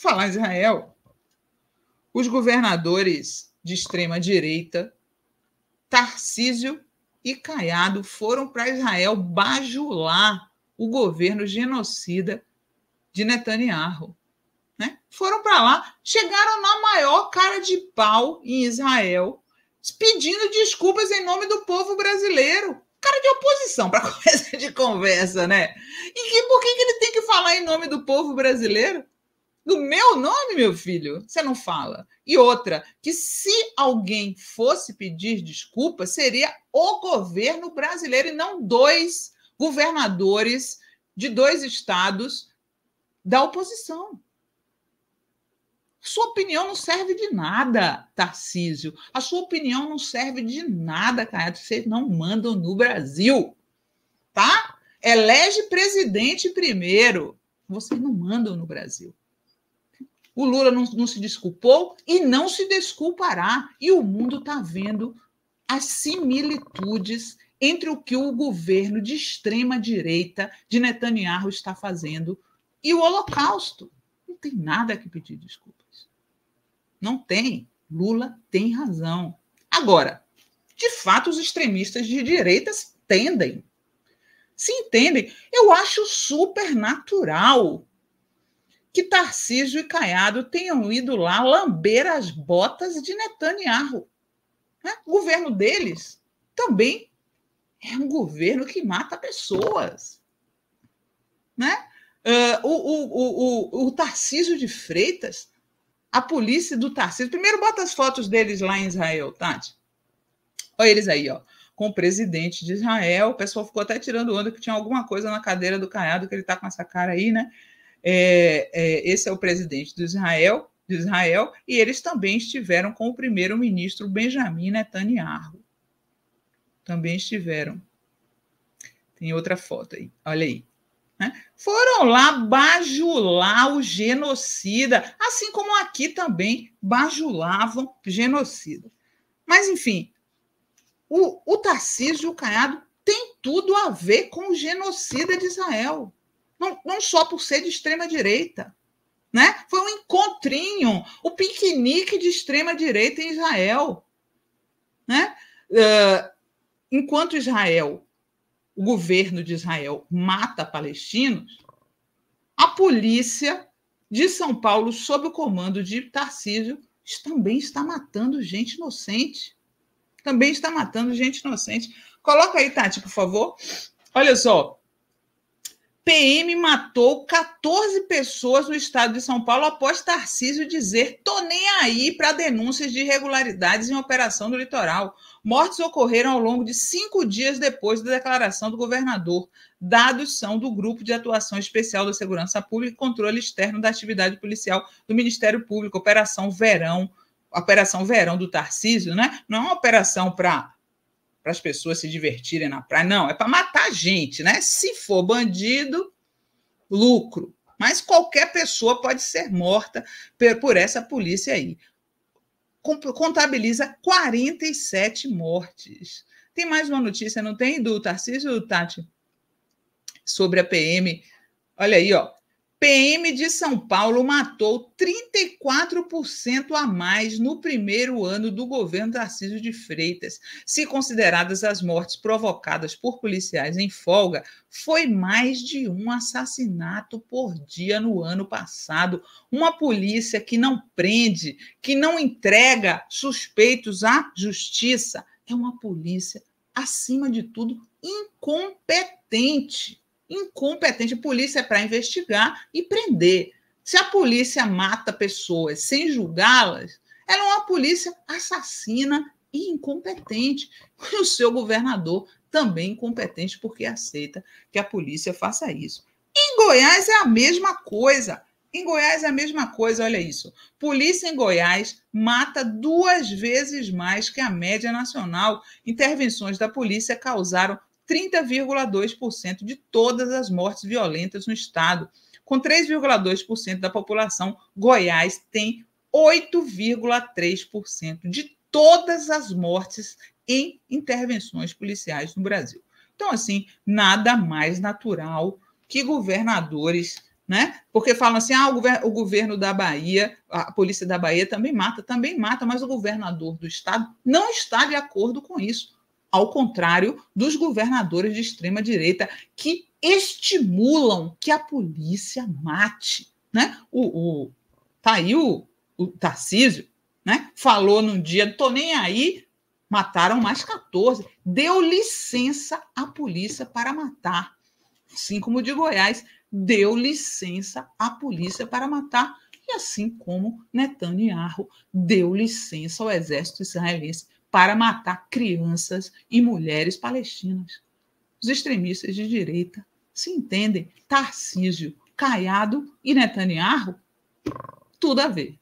Falar em Israel, os governadores de extrema direita, Tarcísio e Caiado, foram para Israel bajular o governo genocida de Netanyahu. Né? Foram para lá, chegaram na maior cara de pau em Israel, pedindo desculpas em nome do povo brasileiro. Cara de oposição, para conversa de conversa, né? E que, por que, que ele tem que falar em nome do povo brasileiro? Do meu nome, meu filho, você não fala. E outra, que se alguém fosse pedir desculpa, seria o governo brasileiro e não dois governadores de dois estados da oposição. Sua opinião não serve de nada, Tarcísio. A sua opinião não serve de nada, Caiato. Vocês não mandam no Brasil, tá? Elege presidente primeiro. Vocês não mandam no Brasil. O Lula não, não se desculpou e não se desculpará. E o mundo está vendo as similitudes entre o que o governo de extrema direita de Netanyahu está fazendo e o Holocausto. Não tem nada que pedir desculpas. Não tem. Lula tem razão. Agora, de fato, os extremistas de direita se entendem. Se entendem. Eu acho super natural que Tarcísio e Caiado tenham ido lá lamber as botas de Netanyahu. Né? O governo deles também é um governo que mata pessoas. Né? Ah, o, o, o, o, Tarcísio de Freitas, a polícia do Tarcísio. Primeiro, bota as fotos deles lá em Israel, Tati. Olha eles aí, ó. Com o presidente de Israel. O pessoal ficou até tirando onda que tinha alguma coisa na cadeira do Caiado, que ele está com essa cara aí, né? é, é, esse é o presidente do Israel, de Israel, e eles também estiveram com o primeiro-ministro Benjamin Netanyahu. Também estiveram. Tem outra foto aí, olha aí. Né? Foram lá bajular o genocida, assim como aqui também bajulavam genocida. Mas, enfim, o, o Tarcísio e o Caiado tem tudo a ver com o genocida de Israel não, não só por ser de extrema-direita. Né? Foi um encontrinho, o um piquenique de extrema-direita em Israel. Né? Uh, enquanto Israel, o governo de Israel, mata palestinos, a polícia de São Paulo, sob o comando de Tarcísio, também está matando gente inocente. Também está matando gente inocente. Coloca aí, Tati, por favor. Olha só, PM matou 14 pessoas no estado de São Paulo após Tarcísio dizer: tô nem aí para denúncias de irregularidades em operação do litoral. Mortes ocorreram ao longo de cinco dias depois da declaração do governador. Dados são do Grupo de Atuação Especial da Segurança Pública e Controle Externo da Atividade Policial do Ministério Público, Operação Verão. Operação Verão do Tarcísio, né? Não é uma operação para para as pessoas se divertirem na praia. Não, é para matar gente, né? Se for bandido, lucro. Mas qualquer pessoa pode ser morta por essa polícia aí. Contabiliza 47 mortes. Tem mais uma notícia, não tem? Do Tarcísio Tati? Sobre a PM. Olha aí, ó. PM de São Paulo matou 34% a mais no primeiro ano do governo Tarcísio de Freitas. Se consideradas as mortes provocadas por policiais em folga, foi mais de um assassinato por dia no ano passado. Uma polícia que não prende, que não entrega suspeitos à justiça, é uma polícia, acima de tudo, incompetente incompetente. a Polícia é para investigar e prender. Se a polícia mata pessoas sem julgá-las, ela é uma polícia assassina e incompetente. E o seu governador também incompetente, porque aceita que a polícia faça isso. Em Goiás é a mesma coisa. Em Goiás é a mesma coisa, olha isso. Polícia em Goiás mata duas vezes mais que a média nacional. Intervenções da polícia causaram 30,2% de todas as mortes violentas no estado. Com 3,2% da população, Goiás tem 8,3% de todas as mortes em intervenções policiais no Brasil. Então, assim, nada mais natural que governadores, né? Porque falam assim: ah, o, gover o governo da Bahia, a polícia da Bahia também mata, também mata, mas o governador do estado não está de acordo com isso ao contrário dos governadores de extrema direita que estimulam que a polícia mate, né? O, o tá aí o, o Tarcísio, né? Falou num dia, tô nem aí, mataram mais 14, deu licença à polícia para matar, assim como o de Goiás deu licença à polícia para matar, e assim como Netanyahu deu licença ao exército israelense para matar crianças e mulheres palestinas. Os extremistas de direita se entendem Tarcísio, Caiado e Netanyahu? Tudo a ver.